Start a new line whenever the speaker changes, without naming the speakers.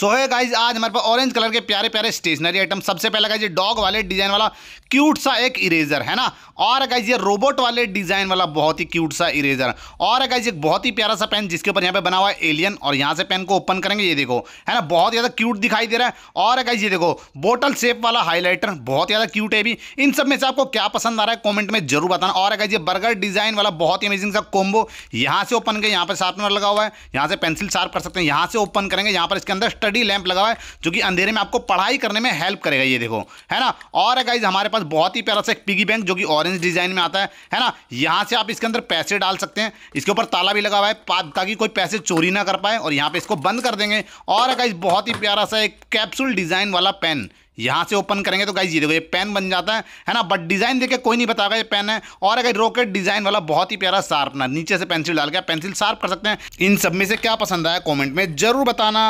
सो है गाइज आज हमारे पास ऑरेंज कलर के प्यारे प्यारे स्टेशनरी आइटम सबसे पहला गाइज ये डॉग वाले डिजाइन वाला क्यूट सा एक इरेजर है ना और गाइज ये रोबोट वाले डिजाइन वाला बहुत ही क्यूट सा इरेजर और गाइज एक बहुत ही प्यारा सा पेन जिसके ऊपर यहाँ पे बना हुआ है एलियन और यहाँ से पेन को ओपन करेंगे ये देखो है ना बहुत ज़्यादा क्यूट दिखाई दे रहा है और गाइज ये देखो बोटल शेप वाला हाईलाइटर बहुत ज़्यादा क्यूट है भी इन सब में से आपको क्या पसंद आ रहा है कॉमेंट में जरूर बताना और गाइज ये बर्गर डिजाइन वाला बहुत ही अमेजिंग सा कोम्बो यहाँ से ओपन के यहाँ पर शार्पनर लगा हुआ है यहाँ से पेंसिल शार्प कर सकते हैं यहाँ से ओपन करेंगे यहाँ पर इसके अंदर स्टडी लैंप लगा हुआ है जो कि अंधेरे में आपको पढ़ाई करने में हेल्प करेगा ये देखो है ना और है गाइज हमारे पास बहुत ही प्यारा सा एक पिगी बैंक जो कि ऑरेंज डिजाइन में आता है है ना यहाँ से आप इसके अंदर पैसे डाल सकते हैं इसके ऊपर ताला भी लगा हुआ है ताकि कोई पैसे चोरी ना कर पाए और यहाँ पे इसको बंद कर देंगे और गाइज बहुत ही प्यारा सा एक कैप्सूल डिजाइन वाला पेन यहाँ से ओपन करेंगे तो गाइज ये देखो ये पेन बन जाता है है ना बट डिज़ाइन देखे कोई नहीं बताएगा ये पेन है और अगर रॉकेट डिज़ाइन वाला बहुत ही प्यारा शार्पनर नीचे से पेंसिल डाल के पेंसिल शार्प कर सकते हैं इन सब में से क्या पसंद आया कमेंट में जरूर बताना